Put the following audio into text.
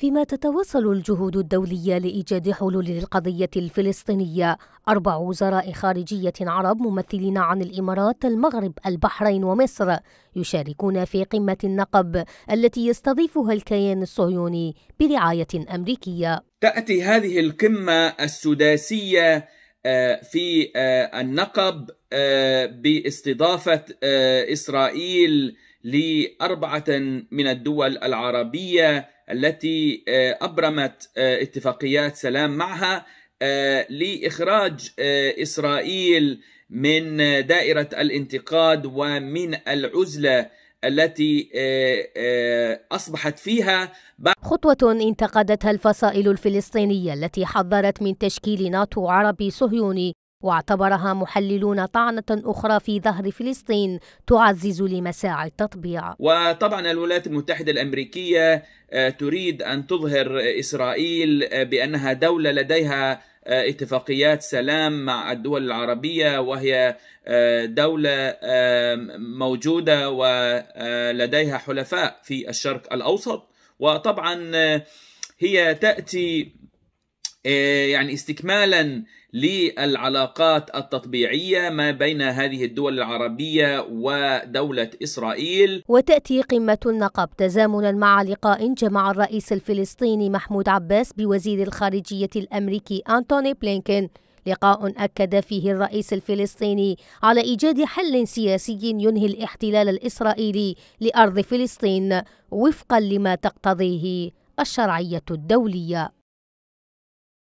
فيما تتواصل الجهود الدولية لإيجاد حلول للقضية الفلسطينية أربع وزراء خارجية عرب ممثلين عن الإمارات المغرب البحرين ومصر يشاركون في قمة النقب التي يستضيفها الكيان الصهيوني برعاية أمريكية تأتي هذه القمة السداسية آه، في آه، النقب آه، باستضافة إسرائيل لأربعة من الدول العربية التي آه، أبرمت آه، اتفاقيات سلام معها آه، لإخراج إسرائيل من دائرة الانتقاد ومن العزلة التي أصبحت فيها بعد خطوة انتقدتها الفصائل الفلسطينية التي حذرت من تشكيل ناتو عربي صهيوني واعتبرها محللون طعنة أخرى في ظهر فلسطين تعزز لمساعي التطبيع وطبعا الولايات المتحدة الأمريكية آه، تريد أن تظهر إسرائيل آه، بأنها دولة لديها آه، اتفاقيات سلام مع الدول العربية وهي دولة موجودة ولديها حلفاء في الشرق الأوسط وطبعا هي تأتي آه، يعني استكمالا للعلاقات التطبيعيه ما بين هذه الدول العربيه ودوله اسرائيل. وتاتي قمه النقب تزامنا مع لقاء جمع الرئيس الفلسطيني محمود عباس بوزير الخارجيه الامريكي انتوني بلينكن. لقاء أكد فيه الرئيس الفلسطيني على إيجاد حل سياسي ينهي الاحتلال الإسرائيلي لأرض فلسطين وفقا لما تقتضيه الشرعية الدولية